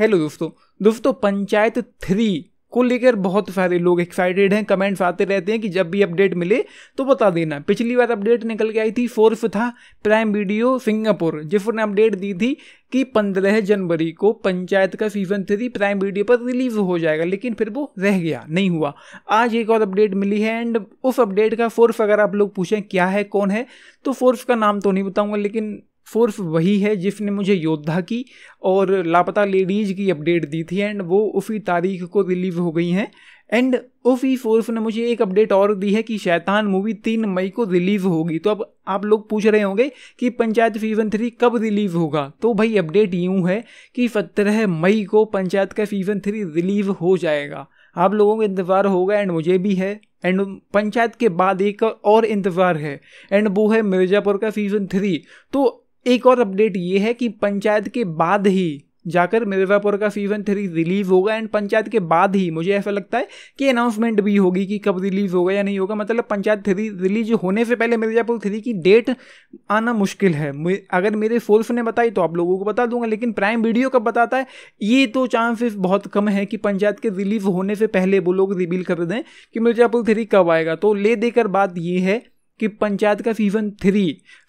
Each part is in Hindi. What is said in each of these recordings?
हेलो दोस्तों दोस्तों पंचायत थ्री को लेकर बहुत सारे लोग एक्साइटेड हैं कमेंट्स आते रहते हैं कि जब भी अपडेट मिले तो बता देना पिछली बार अपडेट निकल के आई थी फोर्थ था प्राइम वीडियो सिंगापुर जिसने अपडेट दी थी कि 15 जनवरी को पंचायत का सीजन थ्री प्राइम वीडियो पर रिलीज हो जाएगा लेकिन फिर वो रह गया नहीं हुआ आज एक और अपडेट मिली है एंड उस अपडेट का फोर्फ अगर आप लोग पूछें क्या है कौन है तो फोर्फ का नाम तो नहीं बताऊंगा लेकिन फोर्स वही है जिसने मुझे योद्धा की और लापता लेडीज़ की अपडेट दी थी एंड वो उसी तारीख को रिलीज़ हो गई हैं एंड ओफी फोर्फ ने मुझे एक अपडेट और दी है कि शैतान मूवी तीन मई को रिलीज होगी तो अब आप लोग पूछ रहे होंगे कि पंचायत सीजन थ्री कब रिलीज होगा तो भाई अपडेट यूँ है कि सत्रह मई को पंचायत का सीजन थ्री रिलीज हो जाएगा आप लोगों का इंतज़ार होगा एंड मुझे भी है एंड पंचायत के बाद एक और इंतज़ार है एंड वो है मिर्ज़ापुर का सीज़न थ्री तो एक और अपडेट ये है कि पंचायत के बाद ही जाकर मिर्ज़ापुर का सीज़न थ्री रिलीज़ होगा एंड पंचायत के बाद ही मुझे ऐसा लगता है कि अनाउंसमेंट भी होगी कि कब रिलीज़ होगा या नहीं होगा मतलब पंचायत थ्री रिलीज होने से पहले मिर्ज़ापुर थ्री की डेट आना मुश्किल है अगर मेरे सोल्फ ने बताई तो आप लोगों को बता दूंगा लेकिन प्राइम वीडियो कब बताता है ये तो चांसेस बहुत कम है कि पंचायत के रिलीज़ होने से पहले वो लोग रिवील कर दें कि मिर्ज़ापुर थ्री कब आएगा तो ले देकर बात ये है कि पंचायत का सीज़न थ्री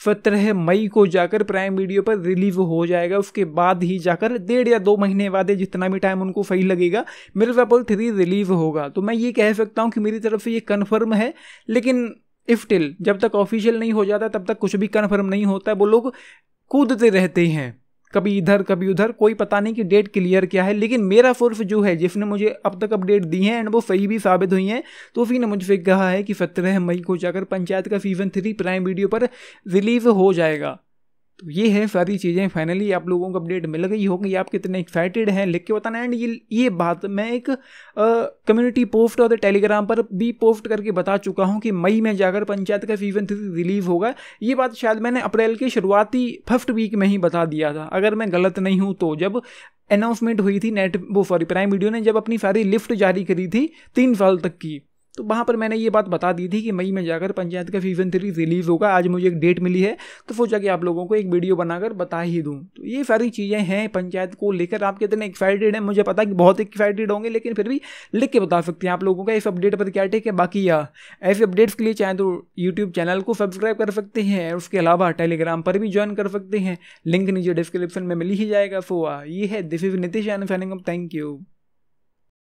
सत्रह मई को जाकर प्राइम वीडियो पर रिलीज हो जाएगा उसके बाद ही जाकर डेढ़ या दो महीने बाद जितना भी टाइम उनको सही लगेगा मिर्ज़ापुर थ्री रिलीज होगा तो मैं ये कह सकता हूँ कि मेरी तरफ से ये कन्फर्म है लेकिन इफ़ टिल जब तक ऑफिशियल नहीं हो जाता तब तक कुछ भी कन्फर्म नहीं होता वो लोग कूदते रहते हैं कभी इधर कभी उधर कोई पता नहीं कि डेट क्लियर क्या है लेकिन मेरा फोर्स जो है जिसने मुझे अब तक अपडेट दी है एंड वो सही भी साबित हुई हैं तो उसी ने मुझसे कहा है कि सत्रह मई को जाकर पंचायत का सीजन थ्री प्राइम वीडियो पर रिलीज हो जाएगा तो ये है सारी चीज़ें फाइनली आप लोगों को अपडेट मिल गई होगी आप कितने एक्साइटेड हैं लिख के बताना एंड ये ये बात मैं एक कम्युनिटी पोस्ट और टेलीग्राम पर भी पोस्ट करके बता चुका हूँ कि मई में जाकर पंचायत का सीजन थ्री रिलीव होगा ये बात शायद मैंने अप्रैल के शुरुआती फर्स्ट वीक में ही बता दिया था अगर मैं गलत नहीं हूँ तो जब अनाउंसमेंट हुई थी नेट वो सॉरी प्राइम वीडियो ने जब अपनी सारी लिफ्ट जारी करी थी तीन साल तक की तो वहाँ पर मैंने ये बात बता दी थी कि मई में जाकर पंचायत का सीज़न थ्री रिलीज़ होगा आज मुझे एक डेट मिली है तो सोचा कि आप लोगों को एक वीडियो बनाकर बता ही दूँ तो ये सारी चीज़ें हैं पंचायत को लेकर आप कितने एक्साइटेड हैं मुझे पता कि बहुत एक्साइटेड होंगे लेकिन फिर भी लिख के बता सकते हैं आप लोगों का इस अपडेट पर क्या टेक है बाकी या ऐसे अपडेट्स के लिए चाहें तो यूट्यूब चैनल को सब्सक्राइब कर सकते हैं और उसके अलावा टेलीग्राम पर भी ज्वाइन कर सकते हैं लिंक नीचे डिस्क्रिप्शन में मिल ही जाएगा सो ये है दिस इज नितिश एन फैनिंग थैंक यू